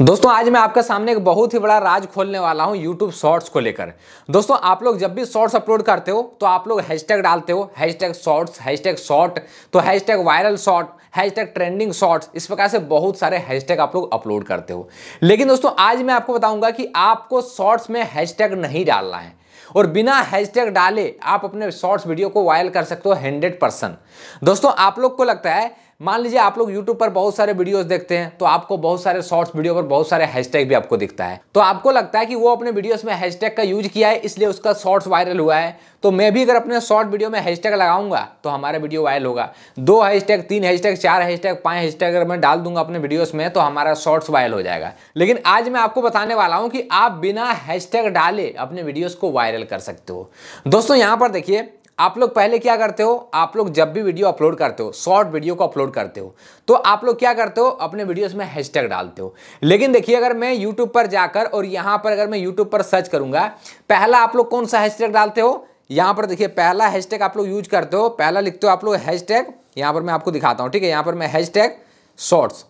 दोस्तों आज मैं आपके सामने एक बहुत ही बड़ा राज खोलने वाला हूं YouTube शॉर्ट्स को लेकर दोस्तों आप लोग जब भी शॉर्ट्स अपलोड करते हो तो आप लोग हैशटैग डालते हो हैशटैग शॉर्ट्स हैशटैग शॉर्ट तो hashtag viral short hashtag trending shorts इस प्रकार से बहुत सारे हैशटैग आप लोग अपलोड करते हो लेकिन दोस्तों आज मैं आपको बताऊंगा कि आपको शॉर्ट्स में हैशटैग नहीं डालना है और बिना हैशटैग डाले आप अपने शॉर्ट्स वीडियो को वायरल कर सकते हो हंड्रेड परसेंट दोस्तों आप लोग को लगता है मान लीजिए आप लोग यूट्यूब पर बहुत सारे वीडियोस देखते हैं तो आपको बहुत सारे शॉर्ट्स वीडियो पर बहुत सारे हैशटैग भी आपको दिखता है तो आपको लगता है कि वो अपने वीडियोस में हैशटैग का यूज किया है इसलिए उसका शॉर्ट्स वायरल हुआ है तो मैं भी अगर अपने शॉर्ट वीडियो में हैशटैग लगाऊंगा तो हमारा वीडियो वायरल होगा दो हैशटैग तीन हैशटैग चार हैशटैग पांच हैशटैग अगर मैं डाल दूंगा अपने वीडियोस में तो हमारा शॉर्ट्स वायरल हो जाएगा लेकिन आज मैं आपको बताने वाला हूँ कि आप बिना हैशटैग डाले अपने वीडियोस को वायरल कर सकते हो दोस्तों यहां पर देखिए आप लोग पहले क्या करते हो आप लोग जब भी वीडियो अपलोड करते हो शॉर्ट वीडियो को अपलोड करते हो तो आप लोग क्या करते हो अपने वीडियोस में हैशटैग डालते हो लेकिन देखिए अगर मैं यूट्यूब पर जाकर और यहां पर अगर मैं यूट्यूब पर सर्च करूंगा पहला आप लोग कौन सा हैशटैग डालते हो यहां पर देखिए पहला हैशटैग आप लोग यूज करते हो पहला लिखते हो आप लोग हैशटैग यहां पर मैं आपको दिखाता हूँ ठीक है यहां पर मैं हैशटैग शॉर्ट्स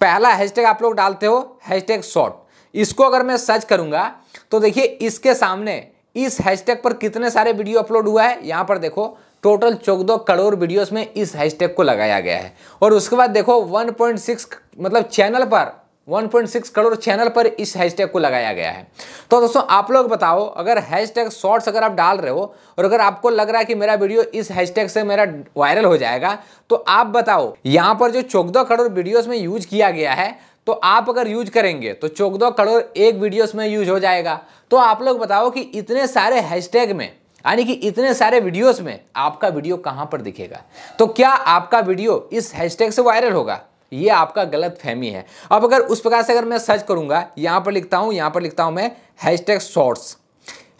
पहला हैशटैग आप लोग डालते हो हैशटैग शॉर्ट इसको अगर मैं सर्च करूंगा तो देखिए इसके सामने इस हैशटैग पर कितने सारे वीडियो अपलोड हुआ है यहाँ पर देखो टोटल चौदह करोड़ वीडियोस में इस हैशटैग को लगाया गया है और उसके बाद देखो 1.6 मतलब चैनल पर 1.6 करोड़ चैनल पर इस हैशटैग को लगाया गया है तो दोस्तों आप लोग बताओ अगर हैशटैग शॉर्ट्स अगर आप डाल रहे हो और अगर आपको लग रहा है कि मेरा वीडियो इस हैशटैग से मेरा वायरल हो जाएगा तो आप बताओ यहाँ पर जो चौदह करोड़ वीडियोस में यूज किया गया है तो आप अगर यूज करेंगे तो चौदह करोड़ एक वीडियोस में यूज हो जाएगा तो आप लोग बताओ कि इतने सारे हैशटैग में यानी कि इतने सारे वीडियोस में आपका वीडियो कहां पर दिखेगा तो क्या आपका वीडियो इस हैशटैग से वायरल होगा ये आपका गलत फहमी है अब अगर उस प्रकार से अगर मैं सर्च करूंगा यहां पर लिखता हूं यहां पर लिखता हूं मैं टैग शॉर्ट्स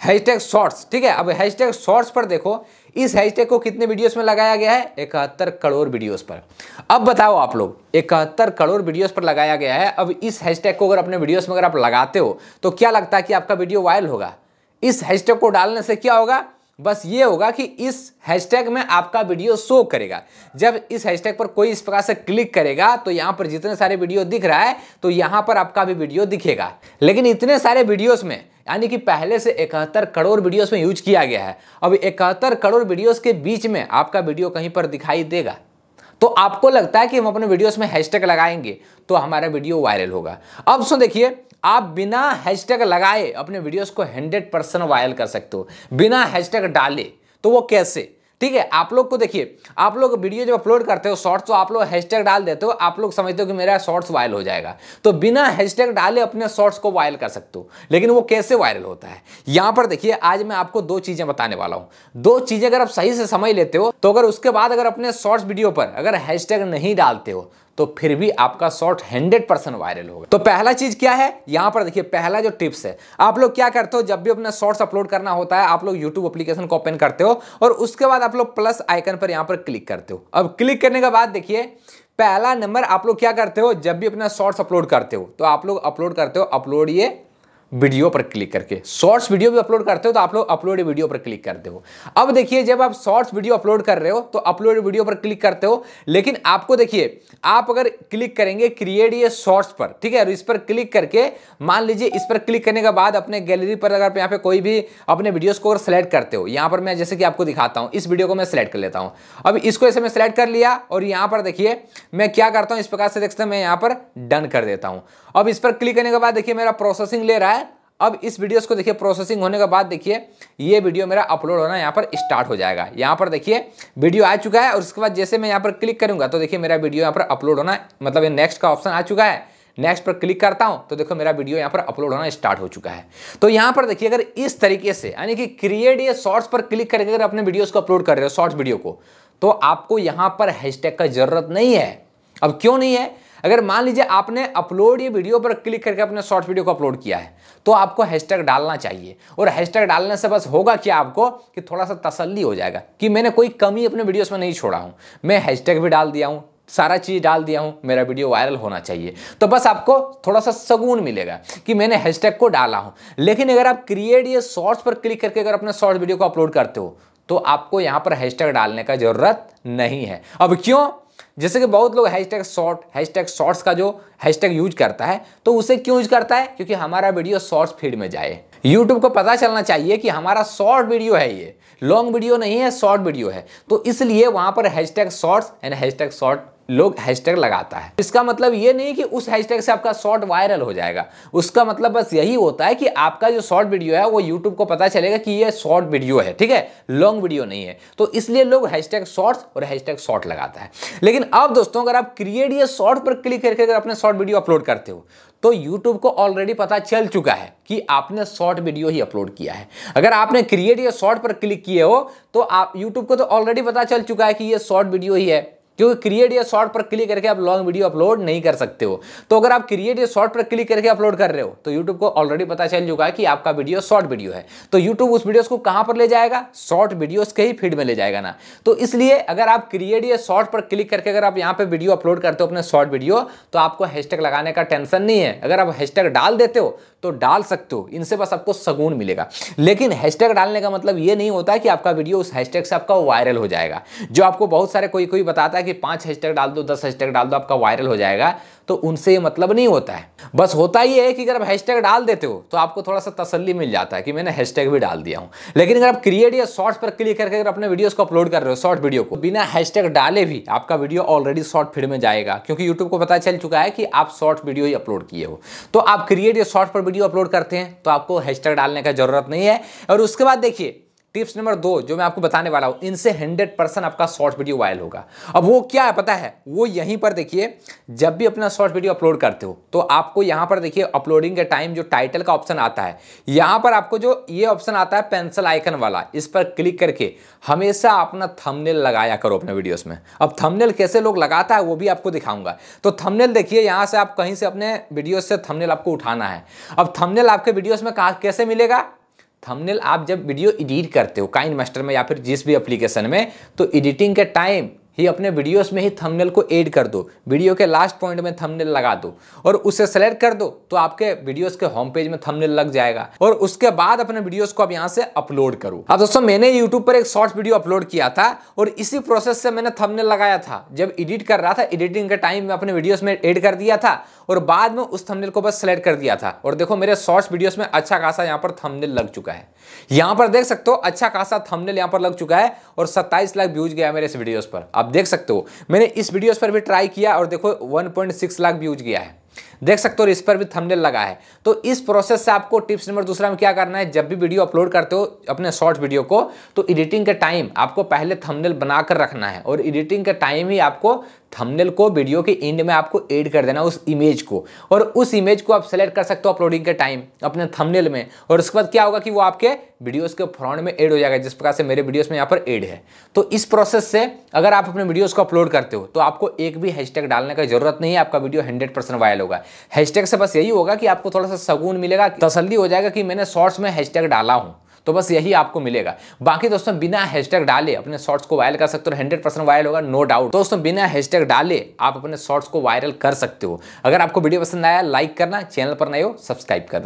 टैग शॉर्ट्स ठीक है अब टैग शॉर्ट्स पर देखो इस हैशटैग को कितने वीडियोस में लगाया गया है इकहत्तर करोड़ वीडियोस पर अब बताओ आप लोग इकहत्तर करोड़ वीडियोस पर लगाया गया है अब इस हैशटैग को अगर अपने वीडियोस में अगर आप लगाते हो तो क्या लगता है कि आपका वीडियो वायरल होगा इस हैशटैग को डालने से क्या होगा बस ये होगा कि इस हैशटैग में आपका वीडियो शो करेगा जब इस हैशटैग पर कोई इस प्रकार से क्लिक करेगा तो यहाँ पर जितने सारे वीडियो दिख रहा है तो यहाँ पर आपका भी वीडियो दिखेगा लेकिन इतने सारे वीडियोस में यानी कि पहले से इकहत्तर करोड़ वीडियोस में यूज किया गया है अब इकहत्तर करोड़ वीडियोस के बीच में आपका वीडियो कहीं पर दिखाई देगा तो आपको लगता है कि हम अपने वीडियोस में हैशटैग लगाएंगे तो हमारा वीडियो वायरल होगा अब सुन देखिए आप बिना हैशटैग लगाए अपने वीडियोज को हंड्रेड परसेंट वायरल कर सकते हो बिना हैशटैग डाले तो वो कैसे ठीक है आप लोग को देखिए आप लोग वीडियो जब अपलोड करते हो शॉर्ट्स तो आप लोग हैशटैग डाल देते हो आप लोग समझते हो कि मेरा शॉर्ट्स वायरल हो जाएगा तो बिना हैशटैग डाले अपने शॉर्ट्स को वायरल कर सकते हो लेकिन वो कैसे वायरल होता है यहां पर देखिए आज मैं आपको दो चीज़ें बताने वाला हूं दो चीज़ें अगर आप सही से समझ लेते हो तो अगर उसके बाद अगर अपने शॉर्ट्स वीडियो पर अगर हैश नहीं डालते हो तो फिर भी आपका शॉर्ट हंड्रेड परसेंट वायरल होगा तो पहला चीज क्या है यहां पर देखिए पहला जो टिप्स है आप लोग क्या करते हो जब भी अपना शॉर्ट्स अपलोड करना होता है आप लोग यूट्यूब अपलिकेशन को ओपन करते हो और उसके बाद आप लोग प्लस आइकन पर यहां पर क्लिक करते हो अब क्लिक करने के बाद देखिए पहला नंबर आप लोग क्या करते हो जब भी अपना शॉर्ट्स अपलोड करते हो तो आप लोग अपलोड करते हो अपलोड ये वीडियो पर क्लिक करके शॉर्ट्स वीडियो भी अपलोड करते हो तो आप लोग अपलोड वीडियो पर क्लिक करते हो अब देखिए जब आप शॉर्ट्स वीडियो अपलोड कर रहे हो तो अपलोड वीडियो पर क्लिक करते हो लेकिन आपको देखिए आप अगर क्लिक करेंगे क्रिएट ये शॉर्ट्स पर ठीक है और इस पर क्लिक करके मान लीजिए इस पर क्लिक करने के बाद अपने गैलरी पर अगर यहाँ पे कोई भी अपने वीडियोज को अगर सेलेक्ट करते हो यहाँ पर मैं जैसे कि आपको दिखाता हूँ इस वीडियो को मैं सेलेक्ट कर लेता हूँ अब इसको ऐसे मैं सेलेक्ट कर लिया और यहाँ पर देखिए मैं क्या करता हूँ इस प्रकार से देखते मैं यहाँ पर डन कर देता हूँ अब इस पर क्लिक करने के बाद देखिए मेरा प्रोसेसिंग ले रहा है अब इस वीडियोस को देखिए प्रोसेसिंग होने के बाद देखिए ये वीडियो मेरा अपलोड होना यहाँ पर स्टार्ट हो जाएगा यहाँ पर देखिए वीडियो आ चुका है और उसके बाद जैसे मैं यहाँ पर क्लिक करूँगा तो देखिए मेरा वीडियो यहाँ पर अपलोड होना मतलब ये नेक्स्ट का ऑप्शन आ चुका है नेक्स्ट पर क्लिक करता हूं तो देखो मेरा वीडियो यहां पर अपलोड होना स्टार्ट हो चुका है तो यहां पर देखिए अगर इस तरीके से यानी कि क्रिएट ये शॉर्ट्स पर क्लिक करके अगर अपने वीडियोज़ को अपलोड कर रहे हो शॉर्ट्स वीडियो को तो आपको यहां पर हैशटैग का जरूरत नहीं है अब क्यों नहीं है अगर मान लीजिए आपने अपलोड ये वीडियो पर क्लिक करके अपने शॉर्ट वीडियो को अपलोड किया है तो आपको हैशटैग डालना चाहिए और हैशटैग डालने से बस होगा क्या आपको कि थोड़ा सा तसल्ली हो जाएगा कि मैंने कोई कमी अपने वीडियोस में नहीं छोड़ा हूँ मैं हैशटैग भी डाल दिया हूँ सारा चीज़ डाल दिया हूँ मेरा वीडियो वायरल होना चाहिए तो बस आपको थोड़ा सा सगून मिलेगा कि मैंने हैशटैग को डाला हूँ लेकिन अगर आप क्रिएट ये शॉर्ट्स पर क्लिक करके अगर अपने शॉर्ट वीडियो को अपलोड करते हो तो आपको यहाँ पर हैशटैग डालने का ज़रूरत नहीं है अब क्यों जैसे कि बहुत लोग हैशटैग शॉर्ट हैशटैग शॉर्ट्स का जो हैशटैग यूज करता है तो उसे क्यों यूज करता है क्योंकि हमारा वीडियो शॉर्ट्स फीड में जाए यूट्यूब को पता चलना चाहिए कि हमारा शॉर्ट वीडियो है ये लॉन्ग वीडियो नहीं है शॉर्ट वीडियो है तो इसलिए वहाँ पर hashtag shorts and hashtag short लोग हैशटैग लगाता है इसका मतलब ये नहीं कि उस हैशटैग से आपका शॉर्ट वायरल हो जाएगा उसका मतलब बस यही होता है कि आपका जो शॉर्ट वीडियो है वो यूट्यूब को पता चलेगा कि ये शॉर्ट वीडियो है ठीक है लॉन्ग वीडियो नहीं है तो इसलिए लोग हैशटैग शॉर्ट्स और हैशटैग शॉर्ट लगाता है लेकिन अब दोस्तों अगर आप क्रिएट ये शॉर्ट पर क्लिक करके अगर अपने शॉर्ट वीडियो अपलोड करते हो तो YouTube को ऑलरेडी पता चल चुका है कि आपने शॉर्ट वीडियो ही अपलोड किया है अगर आपने क्रिएट या शॉर्ट पर क्लिक किए हो तो आप YouTube को तो ऑलरेडी पता चल चुका है कि ये शॉर्ट वीडियो ही है क्योंकि क्रिएट या शॉर्ट पर क्लिक करके आप लॉन्ग वीडियो अपलोड नहीं कर सकते हो तो अगर आप क्रिएट या शॉर्ट पर क्लिक करके अपलोड कर रहे हो तो यूट्यूब को ऑलरेडी पता चल चुका है कि आपका वीडियो शॉर्ट वीडियो है तो यूट्यूब उस वीडियोस को कहां पर ले जाएगा शॉर्ट वीडियोस के ही फीड में ले जाएगा ना तो इसलिए अगर आप क्रिएट या शॉर्ट पर क्लिक करके अगर आप यहाँ पर वीडियो अपलोड करते हो अपने शॉर्ट वीडियो तो आपको हैशटैग लगाने का टेंशन नहीं है अगर आप हैशटैग डाल देते हो तो डाल सकते हो इनसे बस आपको सुकून मिलेगा लेकिन हैशटैग डालने का मतलब ये नहीं होता कि आपका वीडियो उस हैशटैग से आपका वायरल हो जाएगा जो आपको बहुत सारे कोई कोई बताता है कि पांच हैशटैग डाल दो दस हैशटैग डाल दो आपका वायरल हो जाएगा तो उनसे ये मतलब नहीं होता है बस होता ही है कि अगर आप हैशटैग डाल देते हो तो आपको थोड़ा सा तसल्ली मिल जाता है कि मैंने हैशटैग भी डाल दिया हूं लेकिन अगर आप क्रिएट या शॉर्ट्स पर क्लिक करके अगर अपने वीडियोस को अपलोड कर रहे हो शॉर्ट वीडियो को बिना हैशटैग डाले भी आपका वीडियो ऑलरेडी शॉर्ट फीड में जाएगा क्योंकि यूट्यूब को पता चल चुका है कि आप शॉर्ट वीडियो ही अपलोड किए हो तो आप क्रिएट या शॉर्ट पर वीडियो अपलोड करते हैं तो आपको हैशटैग डालने का जरूरत नहीं है और उसके बाद देखिए टिप्स नंबर दो जो मैं आपको बताने वाला हूं इनसे हंड्रेड परसेंट आपका शॉर्ट वीडियो वायरल होगा अब वो क्या है पता है वो यहीं पर देखिए जब भी अपना शॉर्ट वीडियो अपलोड करते हो तो आपको यहां पर देखिए अपलोडिंग के टाइम जो टाइटल का ऑप्शन आता है यहां पर आपको जो ये ऑप्शन आता है पेंसिल आइकन वाला इस पर क्लिक करके हमेशा अपना थमनेल लगाया करो अपने वीडियोस में अब थमनेल कैसे लोग लगाता है वो भी आपको दिखाऊंगा तो थमनेल देखिए यहां से आप कहीं से अपने वीडियो से थमनेल आपको उठाना है अब थमनेल आपके वीडियोस में कैसे मिलेगा थंबनेल आप जब वीडियो एडिट करते हो काइन मास्टर में या फिर जिस भी एप्लीकेशन में तो एडिटिंग के टाइम ही अपने वीडियोस में ही थंबनेल को ऐड कर दो वीडियो के लास्ट पॉइंट में थंबनेल लगा दो और उसे सेलेक्ट कर दो तो आपके वीडियोस के होम पेज में थंबनेल लग जाएगा और उसके बाद अपने वीडियोस को आप यहाँ से अपलोड करो अब दोस्तों मैंने यूट्यूब पर एक शॉर्ट वीडियो अपलोड किया था और इसी प्रोसेस से मैंने थमनेल लगाया था जब एडिट कर रहा था एडिटिंग के टाइम में अपने वीडियोज में एड कर दिया था और बाद में उस थंबनेल को बस सेलेक्ट कर दिया था और देखो मेरे शॉर्ट्स वीडियोस में अच्छा खासा यहाँ पर थंबनेल लग चुका है यहाँ पर देख सकते हो अच्छा खासा थंबनेल यहाँ पर लग चुका है और सत्ताईस लाख व्यूज गया मेरे इस वीडियोज़ पर आप देख सकते हो मैंने इस वीडियोज़ पर भी ट्राई किया और देखो वन लाख व्यूज गया है देख सकते हो इस पर भी थंबनेल लगा है तो इस प्रोसेस से आपको टिप्स नंबर दूसरा में क्या करना है जब भी वीडियो अपलोड करते हो अपने शॉर्ट वीडियो को तो एडिटिंग के टाइम आपको पहले थंबनेल बनाकर रखना है और एडिटिंग के टाइम ही आपको थंबनेल को वीडियो के एंड में आपको एड कर देना उस इमेज को और उस इमेज को आप सेलेक्ट कर सकते हो अपलोडिंग के टाइम अपने थमनेल में और उसके बाद क्या होगा कि वो आपके वीडियोस के फ्रंट में ऐड हो जाएगा जिस प्रकार से मेरे वीडियोस में यहाँ पर ऐड है तो इस प्रोसेस से अगर आप अपने वीडियोस को अपलोड करते हो तो आपको एक भी हैशटैग डालने का जरूरत नहीं है आपका वीडियो हंड्रेड परसेंट वायरल होगा हैशटैग से बस यही होगा कि आपको थोड़ा सा सगून मिलेगा तसल्ली हो जाएगा कि मैंने शॉर्ट्स में हैशटैग डाला हूँ तो बस यही आपको मिलेगा बाकी दोस्तों बिना हैशटैग डाले अपने शॉर्ट्स को वायरल कर सकते हो हंड्रेड परसेंट वायरल होगा नो डाउट दोस्तों बिना हैशटैग डाले आप अपने शॉर्ट्स को वायरल कर सकते हो अगर आपको वीडियो पसंद आया लाइक करना चैनल पर नए हो सब्सक्राइब कर